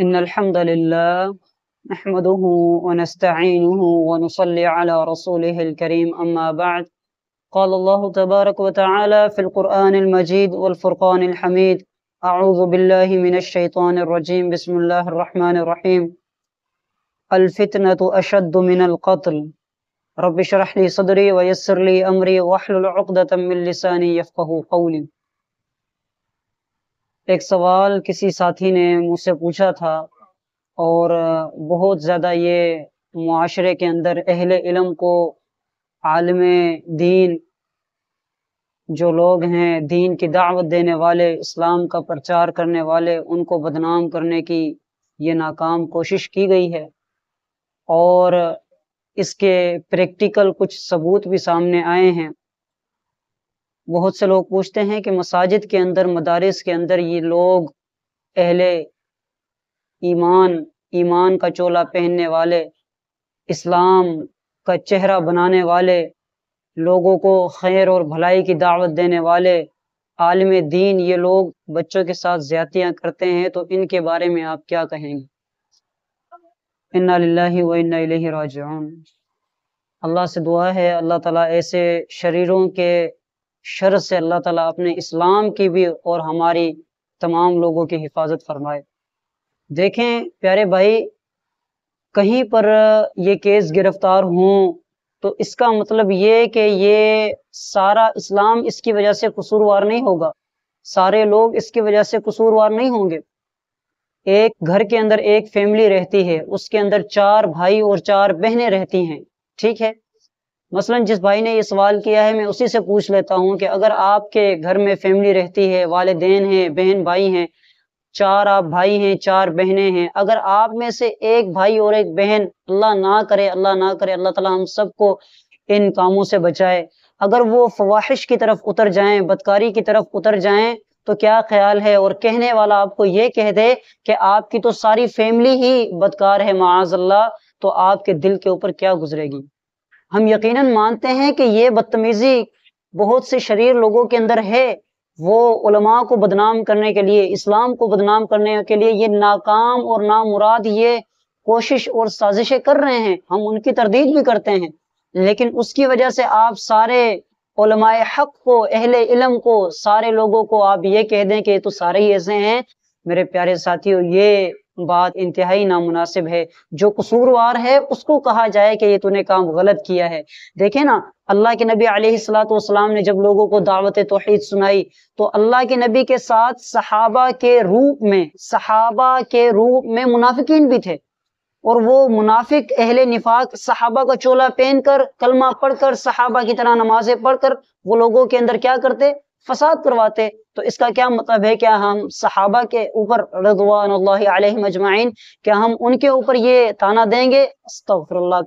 إن الحمد لله نحمده ونستعينه ونصلي على رسوله الكريم أما بعد قال الله تبارك وتعالى في القرآن المجيد والفرقان الحميد أعوذ بالله من الشيطان الرجيم بسم الله الرحمن الرحيم الفتنة أشد من القتل رب اشرح لي صدري ويسر لي أمري واحلل عقدة من لساني يفقه قولي ایک سوال کسی ساتھی نے مجھ سے پوچھا تھا اور بہت زیادہ یہ معاشرے کے اندر اہل علم کو عالم دین جو لوگ ہیں دین کی دعوت دینے والے اسلام کا پرچار کرنے والے ان کو بدنام کرنے کی یہ ناکام کوشش کی گئی ہے اور اس کے پریکٹیکل کچھ ثبوت بھی سامنے آئے ہیں بہت سے لوگ پوچھتے ہیں کہ مساجد کے اندر مدارس کے اندر یہ لوگ اہل ایمان ایمان کا چولا پہننے والے اسلام کا چہرہ بنانے والے لوگوں کو خیر اور بھلائی کی دعوت دینے والے عالم دین یہ لوگ بچوں کے ساتھ زیادتیاں کرتے ہیں تو ان کے بارے میں آپ کیا کہیں گے للہ و الیہ راجعون اللہ سے دعا ہے اللہ تعالیٰ ایسے شریروں کے شر سے اللہ تعالیٰ اپنے اسلام کی بھی اور ہماری تمام لوگوں کی حفاظت فرمائے دیکھیں پیارے بھائی کہیں پر یہ کیس گرفتار ہوں تو اس کا مطلب یہ کہ یہ سارا اسلام اس کی وجہ سے قصوروار نہیں ہوگا سارے لوگ اس کی وجہ سے قصوروار نہیں ہوں گے ایک گھر کے اندر ایک فیملی رہتی ہے اس کے اندر چار بھائی اور چار بہنیں رہتی ہیں ٹھیک ہے مثلا جس بھائی نے یہ سوال کیا ہے میں اسی سے پوچھ لیتا ہوں کہ اگر آپ کے گھر میں فیملی رہتی ہے والدین ہیں بہن بھائی ہیں چار آپ بھائی ہیں چار بہنیں ہیں اگر آپ میں سے ایک بھائی اور ایک بہن اللہ نہ کرے اللہ نہ کرے اللہ تعالیٰ ہم سب کو ان کاموں سے بچائے اگر وہ فواہش کی طرف اتر جائیں بدکاری کی طرف اتر جائیں تو کیا خیال ہے اور کہنے والا آپ کو یہ کہہ دے کہ آپ کی تو ساری فیملی ہی بدکار ہے معاذ اللہ تو آپ کے دل کے اوپر کیا گزرے گی ہم یقیناً مانتے ہیں کہ یہ بدتمیزی بہت سے شریر لوگوں کے اندر ہے وہ علماء کو بدنام کرنے کے لیے اسلام کو بدنام کرنے کے لیے یہ ناکام اور نامراد یہ کوشش اور سازشیں کر رہے ہیں ہم ان کی تردید بھی کرتے ہیں لیکن اس کی وجہ سے آپ سارے علماء حق کو اہل علم کو سارے لوگوں کو آپ یہ کہہ دیں کہ یہ تو سارے ہی ایسے ہیں میرے پیارے ساتھیوں یہ بات انتہائی نامناسب ہے جو قصوروار ہے اس کو کہا جائے کہ یہ تو نے کام غلط کیا ہے دیکھیں نا اللہ کے نبی علیہ السلط والسلام نے جب لوگوں کو دعوت توحید سنائی تو اللہ کے نبی کے ساتھ صحابہ کے روپ میں صحابہ کے روپ میں منافقین بھی تھے اور وہ منافق اہل نفاق صحابہ کا چولہا پہن کر کلمہ پڑھ کر صحابہ کی طرح نمازیں پڑھ کر وہ لوگوں کے اندر کیا کرتے فساد کرواتے تو اس کا کیا مطلب ہے ہم صحابہ کے اوپر رضوان اللہ علیہ مجمعین ہم ان کے اوپر یہ دیں گے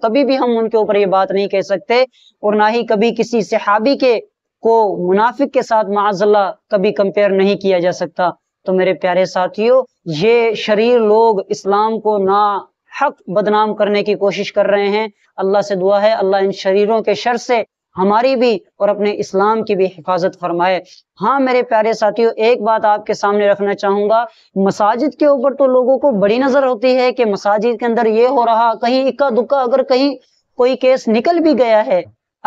کبھی بھی ہم ان کے اوپر یہ بات نہیں کہہ سکتے اور نہ ہی کبھی کسی صحابی کے کو منافق کے ساتھ معاذ اللہ کبھی کمپیئر نہیں کیا جا سکتا تو میرے پیارے ساتھیوں یہ شریر لوگ اسلام کو نہ حق بدنام کرنے کی کوشش کر رہے ہیں اللہ سے دعا ہے اللہ ان شریروں کے شر سے ہماری بھی اور اپنے اسلام کی بھی حفاظت فرمائے ہاں میرے پیارے ساتھیوں ایک بات آپ کے سامنے رکھنا چاہوں گا مساجد کے اوپر تو لوگوں کو بڑی نظر ہوتی ہے کہ مساجد کے اندر یہ ہو رہا کہیں اکا دکا اگر کہیں کوئی کیس نکل بھی گیا ہے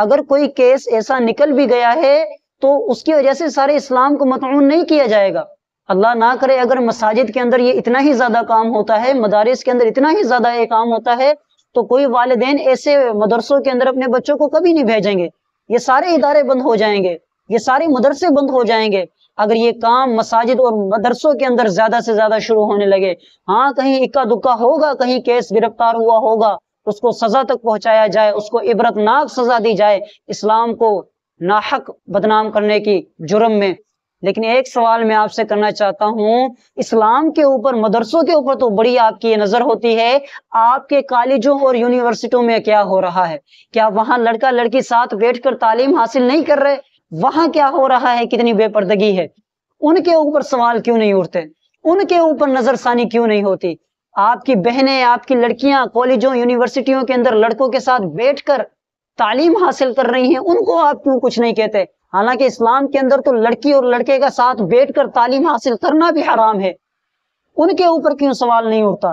اگر کوئی کیس ایسا نکل بھی گیا ہے تو اس کی وجہ سے سارے اسلام کو متنون نہیں کیا جائے گا اللہ نہ کرے اگر مساجد کے اندر یہ اتنا ہی زیادہ کام ہوتا ہے مدارس کے اندر اتنا ہی زیادہ یہ کام ہوتا ہے تو کوئی والدین ایسے مدرسوں کے اندر اپنے بچوں کو کبھی نہیں بھیجیں گے یہ سارے ادارے بند ہو جائیں گے یہ سارے مدرسے بند ہو جائیں گے اگر یہ کام مساجد اور مدرسوں کے اندر زیادہ سے زیادہ شروع ہونے لگے ہاں کہیں اکا دکا ہوگا کہیں کیس گرفتار ہوا ہوگا اس کو سزا تک پہنچایا جائے اس کو عبرت ناک سزا دی جائے اسلام کو ناحق بدنام کرنے کی جرم میں لیکن ایک سوال میں آپ سے کرنا چاہتا ہوں اسلام کے اوپر مدرسوں کے اوپر تو بڑی آپ کی یہ نظر ہوتی ہے آپ کے کالجوں اور یونیورسٹیوں میں کیا ہو رہا ہے کیا وہاں لڑکا لڑکی ساتھ بیٹھ کر تعلیم حاصل نہیں کر رہے وہاں کیا ہو رہا ہے کتنی بے پردگی ہے ان کے اوپر سوال کیوں نہیں اٹھتے ان کے اوپر نظر ثانی کیوں نہیں ہوتی آپ کی بہنیں آپ کی لڑکیاں کالجوں یونیورسٹیوں کے اندر لڑکوں کے ساتھ بیٹھ کر تعلیم حاصل کر رہی ہیں ان کو آپ کیوں کچھ نہیں کہتے حالانکہ اسلام کے اندر تو لڑکی اور لڑکے کا ساتھ بیٹھ کر تعلیم حاصل کرنا بھی حرام ہے ان کے اوپر کیوں سوال نہیں اٹھتا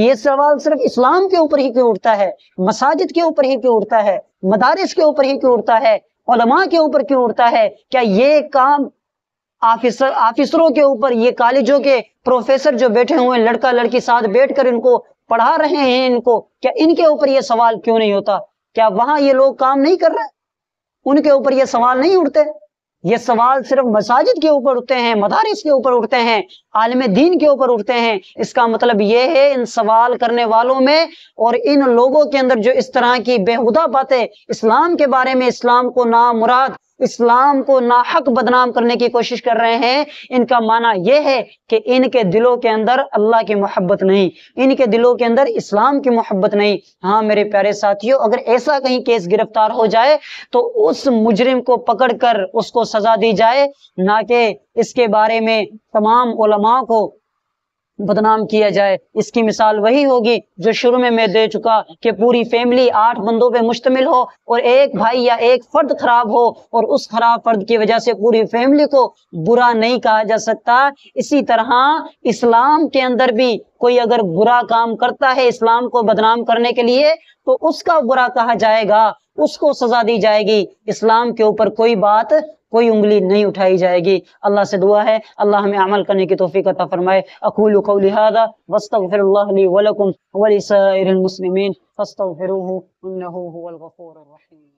یہ سوال صرف اسلام کے اوپر ہی کیوں اٹھتا ہے مساجد کے اوپر ہی کیوں اٹھتا ہے مدارس کے اوپر ہی کیوں اٹھتا ہے علماء کے اوپر کیوں اٹھتا ہے کیا یہ کام آفیسر آفیسروں کے اوپر یہ کالجوں کے پروفیسر جو بیٹھے ہوئے لڑکا لڑکی ساتھ بیٹھ کر ان کو پڑھا رہے ہیں ان کو کیا ان کے اوپر یہ سوال کیوں نہیں ہوتا کیا وہاں یہ لوگ کام نہیں کر رہے ان کے اوپر یہ سوال نہیں اٹھتے یہ سوال صرف مساجد کے اوپر اٹھتے ہیں مدارس کے اوپر اٹھتے ہیں عالم دین کے اوپر اٹھتے ہیں اس کا مطلب یہ ہے ان سوال کرنے والوں میں اور ان لوگوں کے اندر جو اس طرح کی بےحدہ باتیں اسلام کے بارے میں اسلام کو نام مراد اسلام کو ناحق بدنام کرنے کی کوشش کر رہے ہیں ان کا معنی یہ ہے کہ ان کے دلوں کے اندر اللہ کی محبت نہیں ان کے دلوں کے اندر اسلام کی محبت نہیں ہاں میرے پیارے ساتھیوں اگر ایسا کہیں کیس گرفتار ہو جائے تو اس مجرم کو پکڑ کر اس کو سزا دی جائے نہ کہ اس کے بارے میں تمام علماء کو بدنام کیا جائے اس کی مثال وہی ہوگی جو شروع میں میں دے چکا کہ پوری فیملی آٹھ بندوں پہ مشتمل ہو اور ایک بھائی یا ایک فرد خراب ہو اور اس خراب فرد کی وجہ سے پوری فیملی کو برا نہیں کہا جا سکتا اسی طرح اسلام کے اندر بھی کوئی اگر برا کام کرتا ہے اسلام کو بدنام کرنے کے لیے تو اس کا برا کہا جائے گا اس کو سزا دی جائے گی اسلام کے اوپر کوئی بات کوئی انگلی نہیں اٹھائی جائے گی اللہ سے دعا ہے اللہ ہمیں عمل کرنے کی توفیق عطا فرمائے اقول قولی هذا واستغفر الله لي ولكم ولسائر المسلمين فاستغفروه انه هو الغفور الرحيم